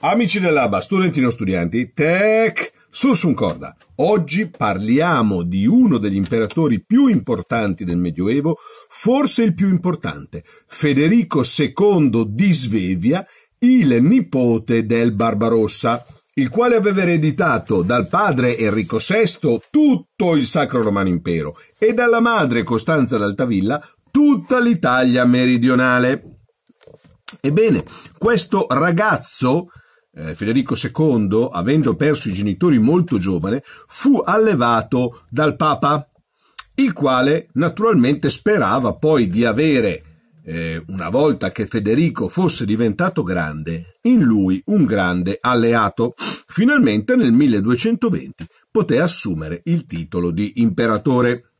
Amici dell'ABA, studenti studentino studianti, tech Sursum Corda. Oggi parliamo di uno degli imperatori più importanti del Medioevo, forse il più importante, Federico II di Svevia, il nipote del Barbarossa, il quale aveva ereditato dal padre Enrico VI tutto il Sacro Romano Impero e dalla madre Costanza d'Altavilla tutta l'Italia meridionale. Ebbene, questo ragazzo eh, Federico II, avendo perso i genitori molto giovane, fu allevato dal Papa, il quale naturalmente sperava poi di avere, eh, una volta che Federico fosse diventato grande, in lui un grande alleato. Finalmente nel 1220 poté assumere il titolo di imperatore.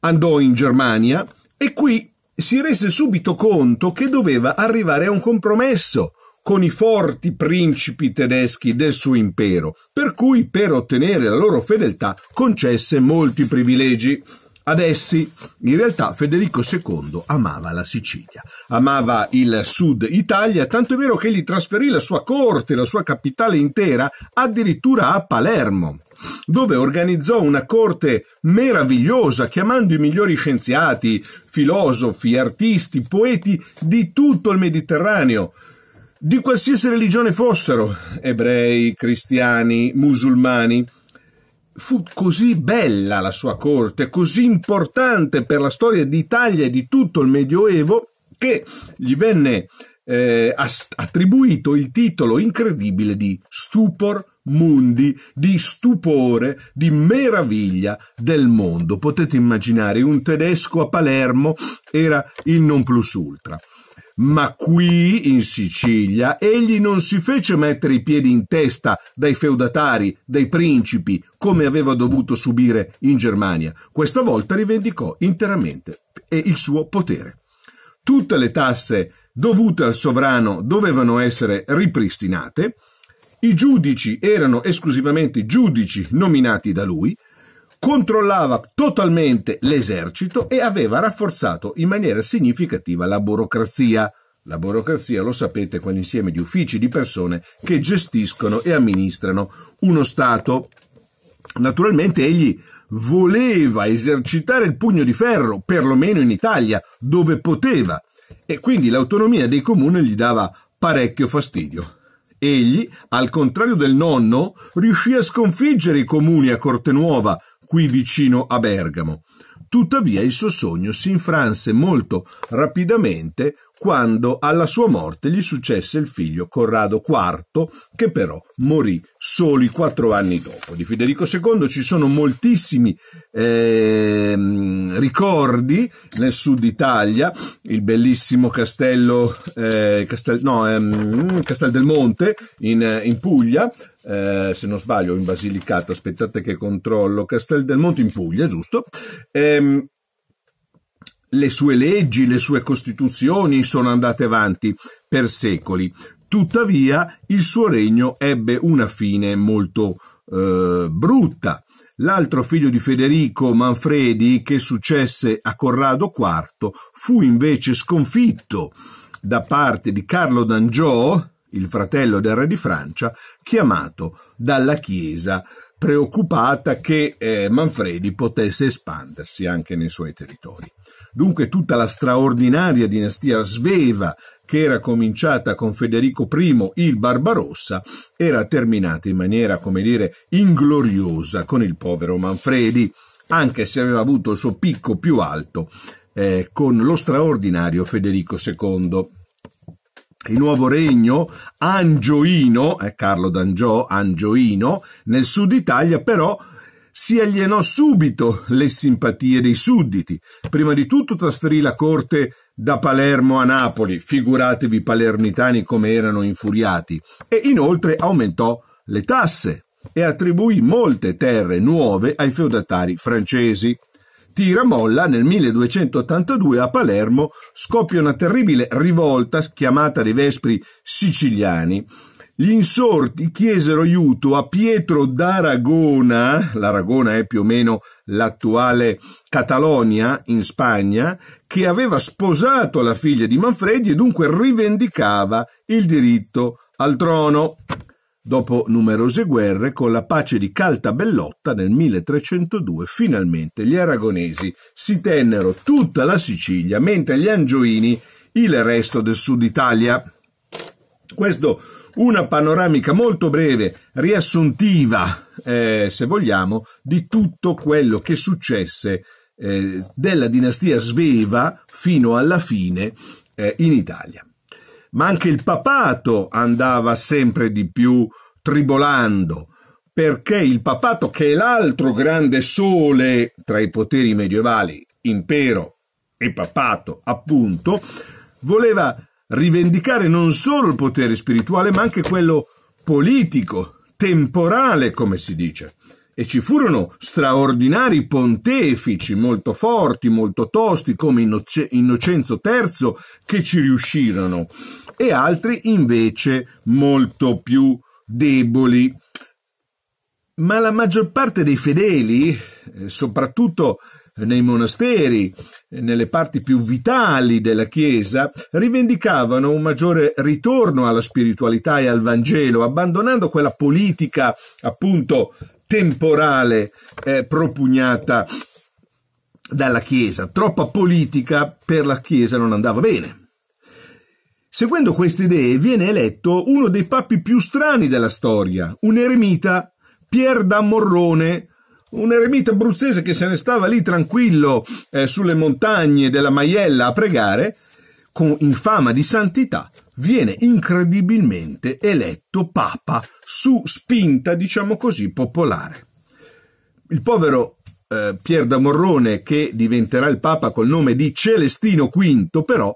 Andò in Germania e qui si rese subito conto che doveva arrivare a un compromesso con i forti principi tedeschi del suo impero, per cui per ottenere la loro fedeltà concesse molti privilegi. Ad essi, in realtà, Federico II amava la Sicilia, amava il sud Italia, tanto è vero che gli trasferì la sua corte, la sua capitale intera, addirittura a Palermo, dove organizzò una corte meravigliosa, chiamando i migliori scienziati, filosofi, artisti, poeti di tutto il Mediterraneo, di qualsiasi religione fossero, ebrei, cristiani, musulmani. Fu così bella la sua corte, così importante per la storia d'Italia e di tutto il Medioevo, che gli venne eh, attribuito il titolo incredibile di Stupor Mundi, di stupore, di meraviglia del mondo. Potete immaginare, un tedesco a Palermo era il non plus ultra. Ma qui, in Sicilia, egli non si fece mettere i piedi in testa dai feudatari, dai principi, come aveva dovuto subire in Germania. Questa volta rivendicò interamente eh, il suo potere. Tutte le tasse dovute al sovrano dovevano essere ripristinate, i giudici erano esclusivamente giudici nominati da lui, controllava totalmente l'esercito e aveva rafforzato in maniera significativa la burocrazia. La burocrazia, lo sapete, quell'insieme di uffici di persone che gestiscono e amministrano uno Stato. Naturalmente egli voleva esercitare il pugno di ferro, perlomeno in Italia, dove poteva, e quindi l'autonomia dei comuni gli dava parecchio fastidio. Egli, al contrario del nonno, riuscì a sconfiggere i comuni a Cortenuova qui vicino a Bergamo. Tuttavia il suo sogno si infranse molto rapidamente quando alla sua morte gli successe il figlio Corrado IV, che però morì soli quattro anni dopo. Di Federico II ci sono moltissimi eh, ricordi nel sud Italia, il bellissimo castello, eh, castel, no, ehm, Castel del Monte in, in Puglia, eh, se non sbaglio, in Basilicata, aspettate che controllo, Castel del Monte in Puglia, giusto? Ehm, le sue leggi, le sue costituzioni sono andate avanti per secoli. Tuttavia, il suo regno ebbe una fine molto eh, brutta. L'altro figlio di Federico Manfredi, che successe a Corrado IV, fu invece sconfitto da parte di Carlo d'Angio, il fratello del re di Francia, chiamato dalla Chiesa, preoccupata che eh, Manfredi potesse espandersi anche nei suoi territori. Dunque tutta la straordinaria dinastia sveva che era cominciata con Federico I il Barbarossa era terminata in maniera, come dire, ingloriosa con il povero Manfredi, anche se aveva avuto il suo picco più alto eh, con lo straordinario Federico II il nuovo regno angioino, è eh, Carlo d'Angio, angioino, nel sud Italia però si alienò subito le simpatie dei sudditi. Prima di tutto trasferì la corte da Palermo a Napoli, figuratevi i palermitani come erano infuriati, e inoltre aumentò le tasse e attribuì molte terre nuove ai feudatari francesi tira molla, nel 1282 a Palermo scoppia una terribile rivolta chiamata dei Vespri siciliani. Gli insorti chiesero aiuto a Pietro d'Aragona, l'Aragona è più o meno l'attuale Catalonia in Spagna, che aveva sposato la figlia di Manfredi e dunque rivendicava il diritto al trono. Dopo numerose guerre, con la pace di Caltabellotta nel 1302, finalmente gli aragonesi si tennero tutta la Sicilia, mentre gli angioini il resto del sud Italia. Questo una panoramica molto breve, riassuntiva, eh, se vogliamo, di tutto quello che successe eh, della dinastia sveva fino alla fine eh, in Italia ma anche il papato andava sempre di più tribolando, perché il papato, che è l'altro grande sole tra i poteri medievali, impero e papato, appunto, voleva rivendicare non solo il potere spirituale, ma anche quello politico, temporale, come si dice e ci furono straordinari pontefici molto forti, molto tosti, come Innocenzo III, che ci riuscirono, e altri invece molto più deboli. Ma la maggior parte dei fedeli, eh, soprattutto nei monasteri, nelle parti più vitali della Chiesa, rivendicavano un maggiore ritorno alla spiritualità e al Vangelo, abbandonando quella politica appunto temporale eh, propugnata dalla Chiesa. Troppa politica per la Chiesa non andava bene. Seguendo queste idee viene eletto uno dei papi più strani della storia, un eremita, Pier d'Amorrone, un eremita abruzzese che se ne stava lì tranquillo eh, sulle montagne della Maiella a pregare, con infama di santità, viene incredibilmente eletto papa su spinta, diciamo così, popolare. Il povero eh, Pier Damorrone, che diventerà il papa col nome di Celestino V, però,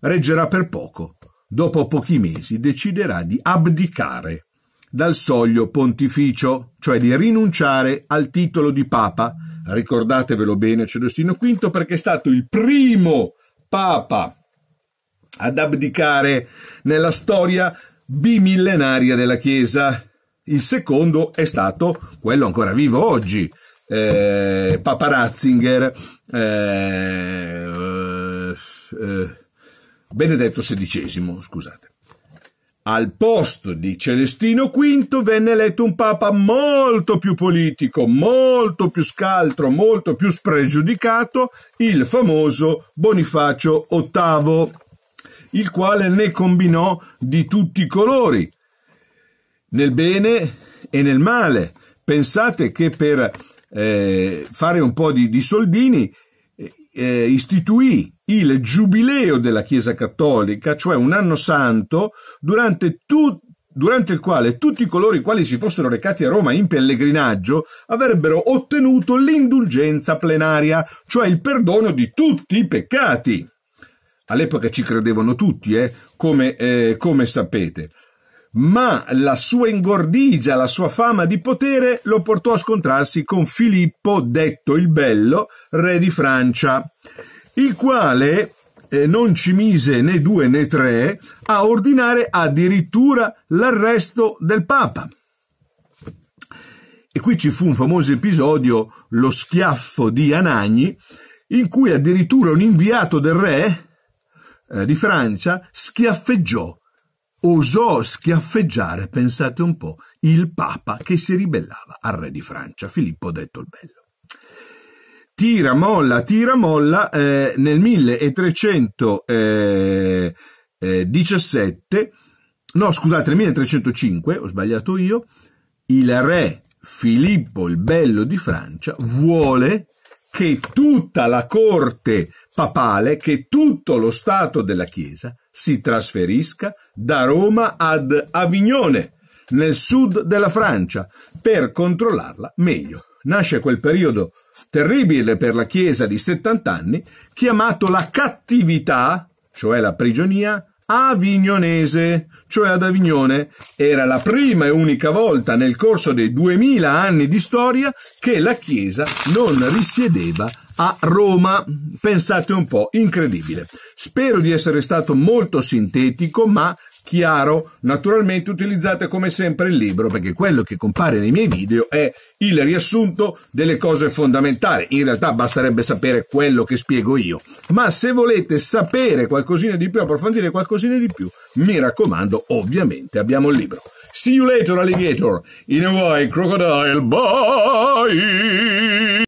reggerà per poco. Dopo pochi mesi deciderà di abdicare dal soglio pontificio, cioè di rinunciare al titolo di papa. Ricordatevelo bene Celestino V perché è stato il primo papa ad abdicare nella storia bimillenaria della Chiesa. Il secondo è stato quello ancora vivo oggi, eh, Papa Ratzinger, eh, eh, Benedetto XVI, scusate. Al posto di Celestino V venne eletto un papa molto più politico, molto più scaltro, molto più spregiudicato, il famoso Bonifacio VIII il quale ne combinò di tutti i colori, nel bene e nel male. Pensate che per eh, fare un po' di, di soldini eh, eh istituì il giubileo della Chiesa Cattolica, cioè un anno santo, durante, tu, durante il quale tutti coloro i quali si fossero recati a Roma in pellegrinaggio avrebbero ottenuto l'indulgenza plenaria, cioè il perdono di tutti i peccati. All'epoca ci credevano tutti, eh, come, eh, come sapete. Ma la sua ingordigia, la sua fama di potere lo portò a scontrarsi con Filippo, detto il Bello, re di Francia, il quale eh, non ci mise né due né tre a ordinare addirittura l'arresto del Papa. E qui ci fu un famoso episodio, lo schiaffo di Anagni, in cui addirittura un inviato del re eh, di Francia schiaffeggiò, osò schiaffeggiare, pensate un po', il Papa che si ribellava al re di Francia, Filippo detto il Bello. Tira, molla, tira, molla, eh, nel 1317, eh, eh, no scusate, nel 1305, ho sbagliato io, il re Filippo il Bello di Francia vuole che tutta la corte papale che tutto lo Stato della Chiesa si trasferisca da Roma ad Avignone, nel sud della Francia, per controllarla meglio. Nasce quel periodo terribile per la Chiesa di 70 anni, chiamato la cattività, cioè la prigionia, avignonese, cioè ad Avignone. Era la prima e unica volta nel corso dei duemila anni di storia che la Chiesa non risiedeva a Roma. Pensate un po', incredibile. Spero di essere stato molto sintetico, ma chiaro, naturalmente utilizzate come sempre il libro, perché quello che compare nei miei video è il riassunto delle cose fondamentali. In realtà basterebbe sapere quello che spiego io, ma se volete sapere qualcosina di più, approfondire qualcosina di più, mi raccomando, ovviamente abbiamo il libro. See you later, alligator. In a way, crocodile. Bye.